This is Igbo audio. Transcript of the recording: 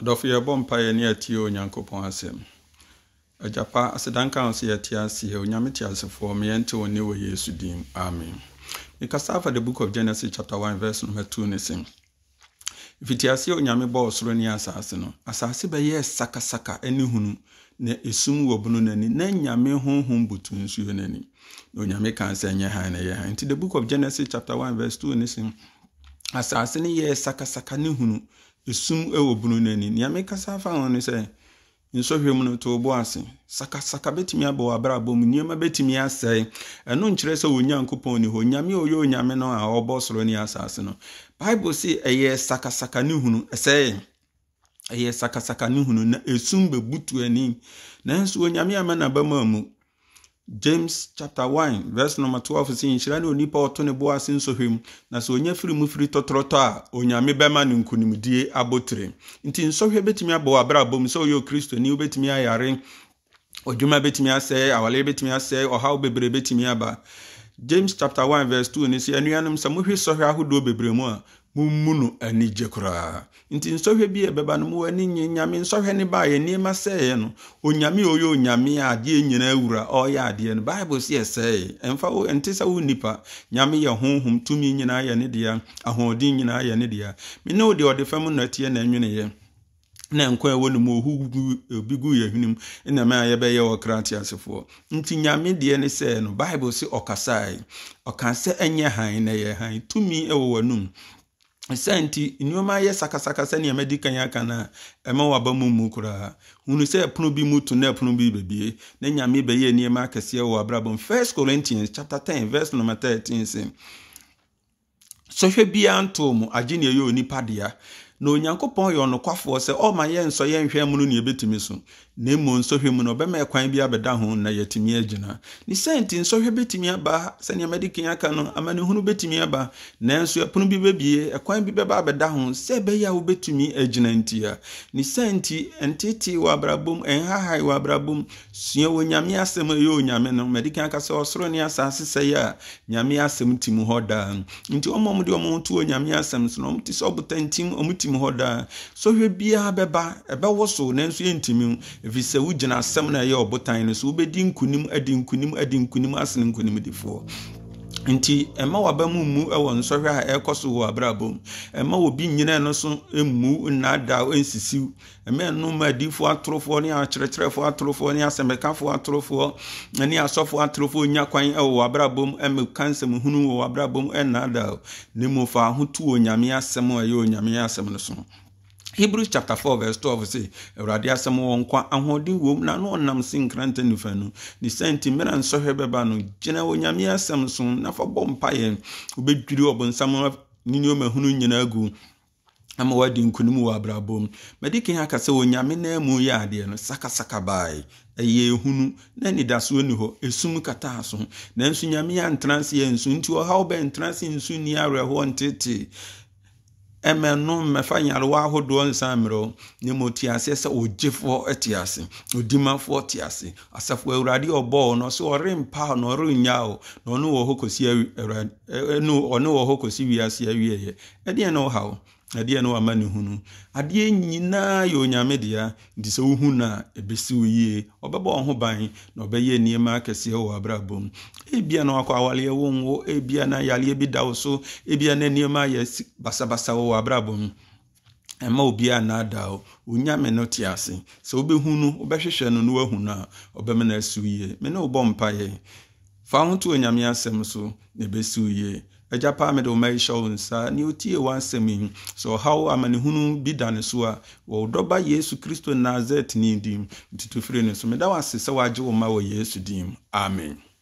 adɔfo yɛbɔ mpaeɛ ne atie onyankopɔn asɛm agyapa asedanka ho sɛ yɛte aseɛ onyame te asefoɔ meyɛnte wo ne wɔ yesu din amen mekasa afa the book of genesis chapter one verse number two ne sɛ mfitiaseɛ onyame bɔɔ soro ne asase no asase bɛyɛɛ sakasaka ne hunu na esum wɔ bunu n'ani na nyame honhom butu nsuo n'ani na onyame kan sɛ nyɛ han na ɛyɛ han nti the book of genesis chapter one verse 2 ne sɛ asase no yɛɛ sakasaka ne hunu esum wɔ bunu n'ani ani nea mekasa afa ho no sɛ nsɔhwɛ mu no to bo ase sakasaka betumi abɔ abrabɔ mu nneɛma betumi asɛe ɛno nkyerɛ sɛ onyankopɔn ni hɔ nyame a ɔyɛ onyame no a ɔbɔ soro ne asase no bible se ɛyɛ sakasaka ne hunu ɛsɛe ɛyɛ sakasaka ne hunu na esum bɛbutu ani nanso onyame ama na bɛma mu james chapter one verse number 12 si nhyira ne onipa a ɔto ne bo ase nsɔhwɛ mu na sɛ onya firi mu firi tɔtrɔtɔ a onyame bɛma no nkonimdie abotire nti nsɔhwɛ bɛtumi abɔ wɔ abrabɔ mu sɛ woyɛ okristoni wobɛtumi ayare odwuma bɛtumi asɛe awale bɛtumi asɛe ɔhaw bebree bɛtumi aba james chapter one verse 2 ne sɛ anuanom sɛ mohwe sɔhwɛ ahodoɔ bebree mu a mummunu ani gye koraa nti nsɔhwɛ bi a ɛbɛba no mu ani nye nyame nsɔhwɛ ne baayɛ nneɛma sɛeɛ no onyame a ɔyɛ onyame a adeɛ nyinaa wura ɔyɛ adeɛ no bible si ɛsɛe ɛmfa wo ɛnte sɛ wo nipa nyame yɛ honhom tumi nyinaa yɛ ne dea ahoɔden nyinaa yɛ ne dea me ne wo deɛ ɔde fam nnɔteɛ na ɛnweneyɛ na nkwa ɛwɔ ne mu ohu obi gu yɛ hwenem nnama a yɛbɛyɛ wɔ krate asefoɔ nti nyame deɛ ne sɛ no bible se ɔkasae ɔka sɛ ɛnyɛ hann na ɛyɛ hann tumi ɛwɔ w'anum saa nti nneɛma yɛ sakasaka sɛnea madi kan aka no a ɛma waba mu mu koraa hunu sɛ ɛpono bi mu to na ɛpono bi bebie na nyame bɛyɛ nneɛma akɛseɛ wɔ abrabɔ 1 corinthians chapter 10 verse number 13 sɛ sɔhwɛ biara ntoo na onyankopɔn yɛ ɔnokwafoɔ sɛ ɔma yɛnsɔ yɛnhwɛ mu no ne yɛbɛtumi so na mmom nsɔhwɛ mu no ɔbɛma ɛkwan bi abɛda ho na yɛatumi agyina ne sɛ nti nsɔhwɛ bɛtumi aba sɛnea madi kan aka no amanehunu bɛtumi aba nanso ɛpono bi bɛbie ɛkwan bi bɛba abɛda ho sɛ ɛbɛyɛ a wobɛtumi agyina nti a ne sɛ nti ntetee wɔ abrabom ɛnhahae wɔ abrabom sua wɔ nyame asɛm a ɛyɛ onyame no madi kan aka sɛ ɔsoro ne asase sɛeɛ a nyame asɛm ti mu hɔ daa nti ɔmɔm de ɔmo to wɔ nyame asɛm so no ɔmo te sɛ ɔbotantim ɔmo ɛntim hɔ daa sɔhwɛ biara bɛba ɛbɛwɔ so nanso yɛntimi mu ɛfiri sɛ wogyina asɛm na ɛyɛ ɔbotan no so wobɛdi nkonim adi nkonim adi nkonim asene nkonimdifoɔ nti mma waba mu mu wɔ nsɔhwɛ a ɛrekɔ so wɔ abrabɔ mu ɛma obi nyina no so mu nnaadaa nsisiw ɛma ɛno ma adiifoɔ atorofoɔ ne akyerɛkyerɛfoɔ atorofoɔ ne asɛmɛkafoɔ atorofoɔ ne asɔfoɔ atorofoɔ nya kwan wɔ abrabɔ mu ɛma kansɛm hunu wɔ abrabɔ mu nnaadaa ne mu fa ahotu wɔ nyame asɛm a ɛyɛ onyame asɛm no so hebrews chapter 4 verse 12 se awurade asɛm wɔ nkwa ahoɔden wom na na ɔnam se nkranta nifa no ne sa nti mmerɛ nsɔhwɛ bɛba no gyina onyame asɛm so na fa bɔ mpayɛ wobɛdwiri ɔbonsam ne nneɔma hunu nyinaa gu ama wadi nkonim wɔ abrabɔ mu mɛde kan aka sɛ onyame na mu yɛ adeɛ no sakasaka bae ɛyɛ ehunu na nidasoɔ ni hɔ esum kataa so nanso nyame antena se yɛ nsu nti ɔhaw bɛ ntena se nsu ni awerɛhoɔ ntetee ɛmɛ no mɛfa nyarewa ahodoɔ nsan mmerɛ ne ma ɔte aseɛ sɛ ɔgyefoɔ te ase ɔdimafoɔ te ase asafo awurade ɔbɔɔ no sɛ na no ɔrennya o na ɔne wɔ hɔ kɔsi ɔne wɔ hɔ kɔsi wiase awieɛ ɛdeɛ na ɔhaw adeɛ no wama ne ho no adeɛ nyinaa yɛ onyame dea nti sɛ wohu no a ɛbɛsi wo yie ɔbɛbɔ wo ho ban na ɔbɛyɛ nneɛma akɛseɛ wɔ abrabɔ mu ebia na wakɔ awaleɛ wo nwo ebia na yaleɛ bi da wo so ebia na nneɛma yɛ basabasa wɔ abrabɔ mu obiara o onyame no te ase sɛ wobɛhu no wobɛhwehwɛ no na woahu no a ɔbɛma no asi wo yie fa to onyame asɛm so na agya paa mede wo ma ɛhyɛ wo nsa ne wotie w'asɛm yi sɛ ɔhaw amanehunu bi da ne so a wɔwo dɔba yesu kristo nasaret ne din ntutufire no so meda wo ase sɛ woagye wo ma wɔ yesu din amen